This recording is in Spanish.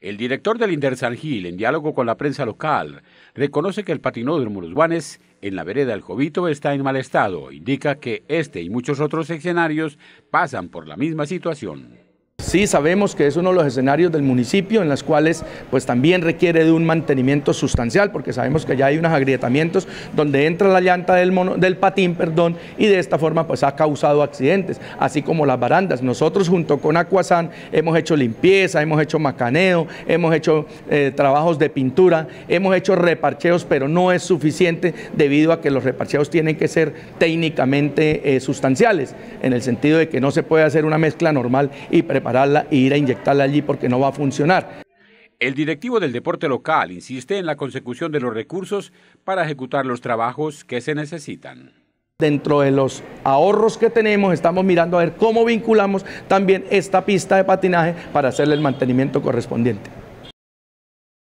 El director del Gil, en diálogo con la prensa local, reconoce que el patinódromo Los Guanes en la vereda El Jovito está en mal estado. Indica que este y muchos otros escenarios pasan por la misma situación. Sí, sabemos que es uno de los escenarios del municipio en las cuales pues también requiere de un mantenimiento sustancial porque sabemos que ya hay unos agrietamientos donde entra la llanta del, del patín perdón, y de esta forma pues ha causado accidentes, así como las barandas. Nosotros junto con Aquasan hemos hecho limpieza, hemos hecho macaneo, hemos hecho eh, trabajos de pintura, hemos hecho reparcheos, pero no es suficiente debido a que los reparcheos tienen que ser técnicamente eh, sustanciales, en el sentido de que no se puede hacer una mezcla normal y preparada e ir a inyectarla allí porque no va a funcionar. El directivo del deporte local insiste en la consecución de los recursos para ejecutar los trabajos que se necesitan. Dentro de los ahorros que tenemos, estamos mirando a ver cómo vinculamos también esta pista de patinaje para hacerle el mantenimiento correspondiente.